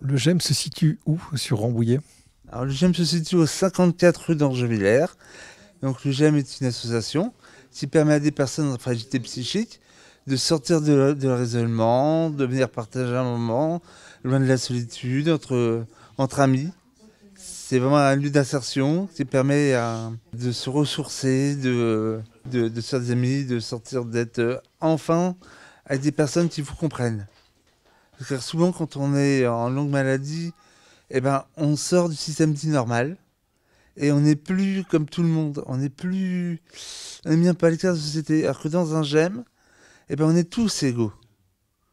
le GEM se situe où sur Rambouillet le GEM se situe au 54 rue d'Angevillers. Donc, le GEM est une association qui permet à des personnes en fragilité psychique de sortir de, leur isolement, de venir partager un moment loin de la solitude, entre, amis. C'est vraiment un lieu d'insertion qui permet de se ressourcer, de, de, de, se faire des amis, de sortir d'être euh, enfin avec des personnes qui vous comprennent cest souvent quand on est en longue maladie, eh ben, on sort du système dit normal et on n'est plus comme tout le monde. On n'est plus. On est bien pas l'état de société. Alors que dans un GEM, eh ben, on est tous égaux.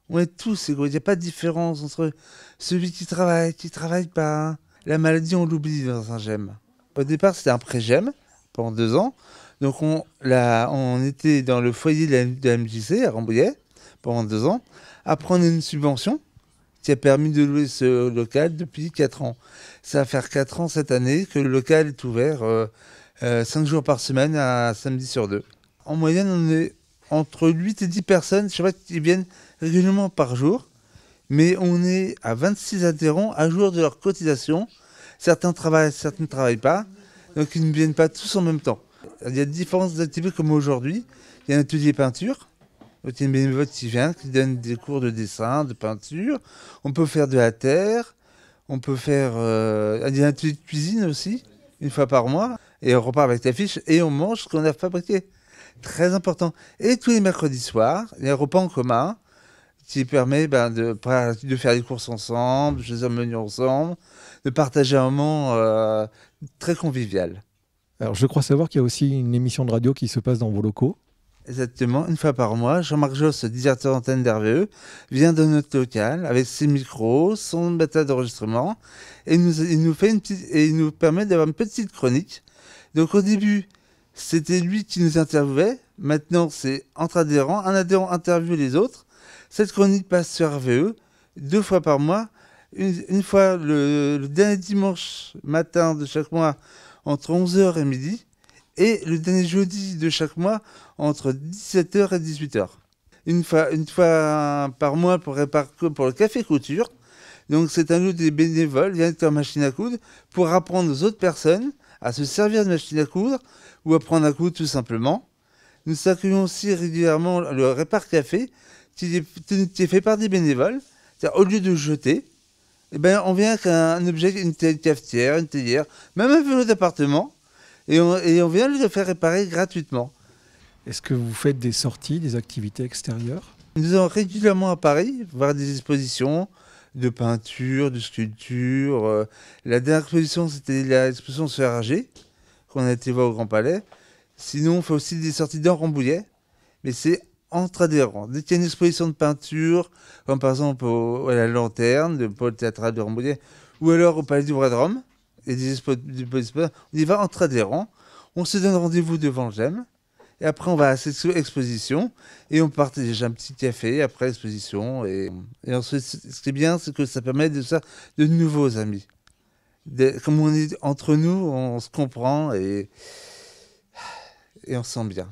On est tous égaux. Il n'y a pas de différence entre celui qui travaille, qui travaille pas. La maladie, on l'oublie dans un GEM. Au départ, c'était un pré-GEM pendant deux ans. Donc on, on était dans le foyer de la MJC à Rambouillet pendant deux ans, à prendre une subvention qui a permis de louer ce local depuis quatre ans. Ça va faire quatre ans cette année que le local est ouvert euh, euh, cinq jours par semaine, à samedi sur deux. En moyenne, on est entre 8 et 10 personnes je sais pas qui viennent régulièrement par jour, mais on est à 26 adhérents à jour de leur cotisation. Certains travaillent, certains ne travaillent pas, donc ils ne viennent pas tous en même temps. Il y a différentes activités comme aujourd'hui. Il y a un atelier peinture, une bénévole vient, qui donne des cours de dessin, de peinture. On peut faire de la terre. On peut faire euh, un de cuisine aussi, une fois par mois. Et on repart avec fiche et on mange ce qu'on a fabriqué. Très important. Et tous les mercredis soirs, il y a un repas en commun qui permet ben, de, de, faire des courses ensemble, de choisir le ensemble, de partager un moment euh, très convivial. Alors, je crois savoir qu'il y a aussi une émission de radio qui se passe dans vos locaux. Exactement, une fois par mois, Jean-Marc Joss, directeur d'antenne d'RVE, vient dans notre local avec ses micros, son bataille d'enregistrement, et nous, il nous fait une petite, et il nous permet d'avoir une petite chronique. Donc au début, c'était lui qui nous interviewait. Maintenant, c'est entre adhérents, un adhérent interviewe les autres. Cette chronique passe sur RVE deux fois par mois. Une, fois le, le dernier dimanche matin de chaque mois, entre 11h et midi et le dernier jeudi de chaque mois entre 17h et 18h. Une fois, une fois par mois pour, pour le café couture. Donc c'est un lieu des bénévoles, directeurs machine à coudre, pour apprendre aux autres personnes à se servir de machine à coudre ou à prendre à coudre tout simplement. Nous accueillons aussi régulièrement le répar café qui est, fait par des bénévoles. cest au lieu de jeter, eh ben, on vient avec un, objet, une cafetière, une théière, même un vélo d'appartement et on, vient lui le faire réparer gratuitement. Est-ce que vous faites des sorties, des activités extérieures Nous allons régulièrement à Paris voir des expositions de peinture, de sculpture. Euh, la dernière exposition, c'était l'exposition sur RG, qu'on a été voir au Grand Palais. Sinon, on fait aussi des sorties dans Rambouillet, mais c'est entre adhérents. Dès qu'il y a une exposition de peinture, comme par exemple à la Lanterne, de Pôle Théâtral de Rambouillet, ou alors au Palais du Roi de Rome, et des on y va entre adhérents, on se donne rendez-vous devant le et après on va à cette exposition, et on part déjà un petit café après exposition et, et ensuite ce qui est bien, c'est que ça permet de faire de nouveaux amis. comme on est entre nous, on, se comprend et, et on se sent bien.